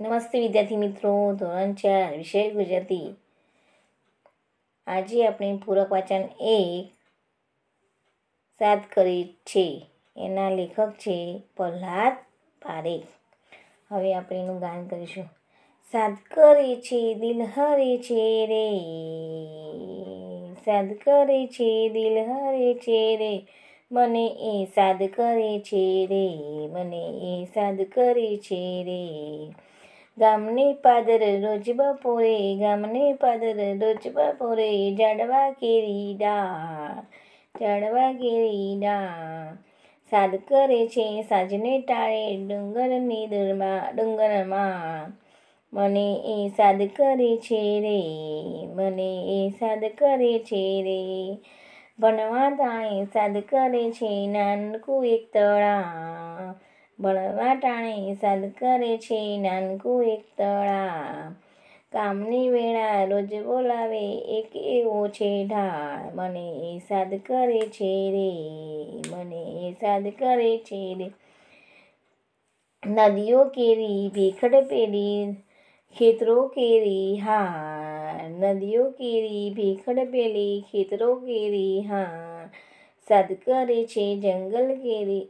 નમસ્તે વિદ્યાર્થી મિત્રો ધોરણ ચાર વિષય ગુજરાતી આજે આપણે પૂરક વાચન એક સાત કરી છે એના લેખક છે પ્રહલાદ પારેખ હવે આપણે એનું ગાન કરીશું સાત કરે છે દિલ હરે છે રે સાદ કરે છે દિલ હરે છે રે મને એ સાદ કરે છે રે મને એ સાદ કરે છે રે ગમની પાદર રોજબ પૂરે ગમની પાદર રોજબ પૂરે જડવા કેરી ડા જડવા કેરી ડા સાદ કરે છે સાજને ટાળે ડુંગરની દૂરમાં ડુંગરમાં મને એ સાદ કરે છે રે મને એ સાદ કરે છે રે ભણવા તાણે સાદ કરે છે નાનકું એક તળા ભણવા ટાણે સાદ કરે છે નાનકું એક તળા કામની વેળા રોજ બોલાવે એક એવો છે ઢાળ મને એ સાદ કરે છે રે મને એ સાદ કરે છે રે નદીઓ કેરી ભીખડ પેલી ખેતરો કેરી હા નદીઓ કેરી ભીખડ પેલી ખેતરો કેરી હા સાદ કરે છે જંગલ કેરી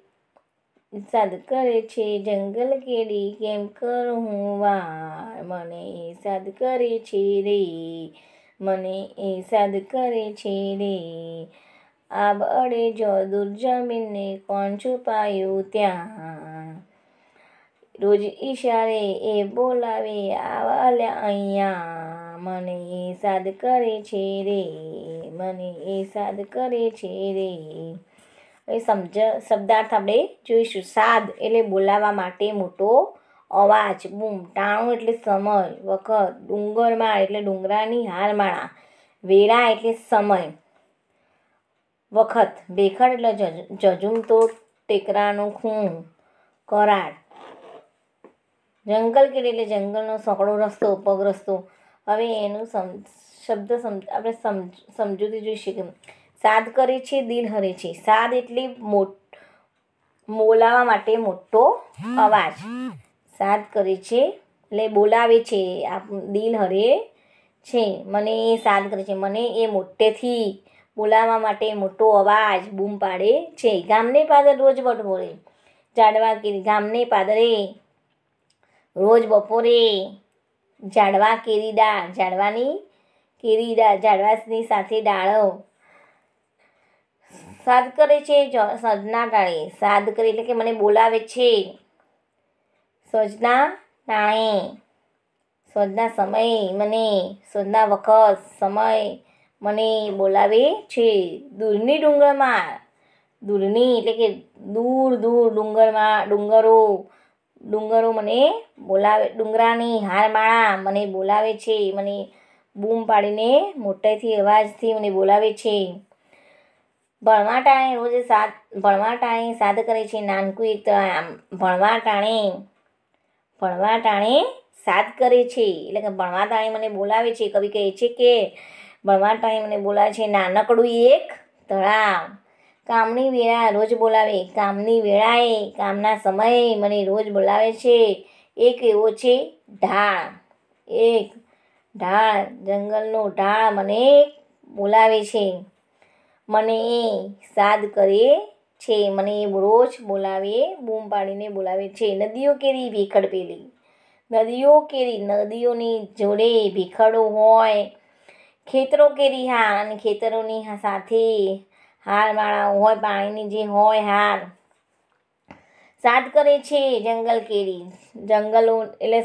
ઈશાદ કરે છે જંગલ કેડી કેમ કરું વાર મને એ ઈશાદ કરે છે રે મને એ ઈશાદ કરે છે રે આ બળે જો દૂર કોણ છુપાયું ત્યાં રોજ ઈશારે એ બોલાવે આવ્યા અહીંયા મને એ ઈશાદ કરે છે રે મને એ ઈશાદ કરે છે રે એ સમજ શબ્દાર્થ આપણે જોઈશું સાદ એટલે બોલાવવા માટે મોટો અવાજ બૂમ ટાણું એટલે સમય વખત ડુંગરમાળ એટલે ડુંગરાની હારમાળા વેળા એટલે સમય વખત ભેખડ એટલે જજ જજુમતો ટેકરાનો ખૂણ કરાડ જંગલ કીડ એટલે જંગલનો સકડો રસ્તો પગ રસ્તો હવે એનું શબ્દ આપણે સમજ સમજૂતી જોઈ શકીએ સાદ કરે છે દિલ હરે છે સાદ એટલે મોટ બોલાવા માટે મોટો અવાજ સાદ કરે છે એટલે બોલાવે છે આપ દિલ હરે છે મને એ સાદ કરે છે મને એ મોટેથી બોલાવા માટે મોટો અવાજ બૂમ પાડે છે ગામને પાદર રોજ વટવોરે જાડવા કેરી ગામને પાદરે રોજ બપોરે જાડવા કેરી દાળ જાડવાની કેરી દાળ જાડવાની સાથે ડાળો સાદ કરે છે સજના ટાણે સાદ કરે એટલે કે મને બોલાવે છે સજના ટાણે સોજના સમય મને સોજના વખત સમય મને બોલાવે છે દૂરની ડુંગરમાં દૂરની એટલે કે દૂર દૂર ડુંગરમાં ડુંગરો ડુંગરો મને બોલાવે ડુંગરાની હારમાળા મને બોલાવે છે મને બૂમ પાડીને મોટેથી અવાજથી મને બોલાવે છે ભણવાટાણે રોજ સાદ ભણવાટાણે ટાણે સાદ કરે છે નાનકું એક આમ ભણવા ટાણે ભણવા ટાણે સાદ કરે છે એટલે કે ભણવા ટાણે મને બોલાવે છે કવિ કહે છે કે ભણવા ટાણે મને બોલાવે છે નાનકડું એક તળાવ કામની વેળા રોજ બોલાવે કામની વેળાએ કામના સમયે મને રોજ બોલાવે છે એક એવો છે ઢાળ એક ઢાળ જંગલનો ઢાળ મને બોલાવે છે મને એ સાદ કરે છે મને એ રોજ બોલાવે બૂમ પાડીને બોલાવે છે નદીઓ કેરી ભીખડ પેલી નદીઓ કેરી નદીઓની જોડે ભીખડો હોય ખેતરો કેરી હાર અને ખેતરોની સાથે હારવાળા હોય પાણીની જે હોય હાર સાદ કરે છે જંગલ કેરી જંગલો એટલે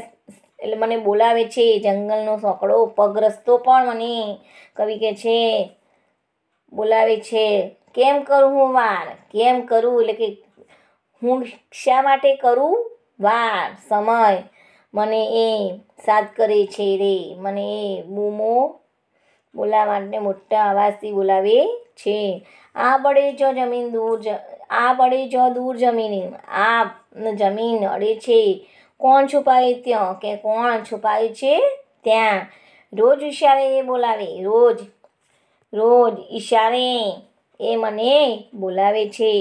એટલે મને બોલાવે છે જંગલનો સોકડો પગ રસ્તો પણ મને કવિ કહે છે બોલાવે છે કેમ કરું હું વાર કેમ કરું એટલે કે હું શા માટે કરું વાર સમય મને એ સાથ કરે છે રે મને એ બૂમો બોલાવાને મોટા અવાજથી બોલાવે છે આ પડે જો જમીન દૂર આ પડે જો દૂર જમીન આ જમીન અડે છે કોણ છુપાય ત્યાં કે કોણ છુપાય છે ત્યાં રોજ એ બોલાવે રોજ રોજ ઈશારે એ મને બોલાવે છે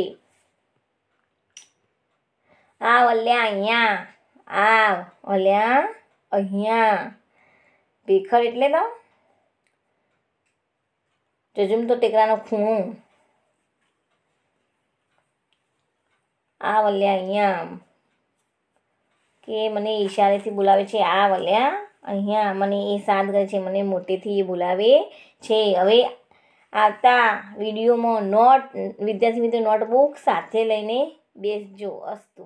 આવ અલ્યા અહીંયા આવ અલ્યા અહીંયા ભેખર એટલે તો જજુમ તો ટેકરાનો ખૂણો આ વલ્યા અહીંયા કે મને ઈશારેથી બોલાવે છે આ વલ્યા અહીંયા મને એ સાથ ગઈ છે મને મોટેથી એ બોલાવે છે હવે આવતા વિડીયોમાં નોટ વિદ્યાર્થી મિત્રો નોટબુક સાથે લઈને બેસજો અસ્તુ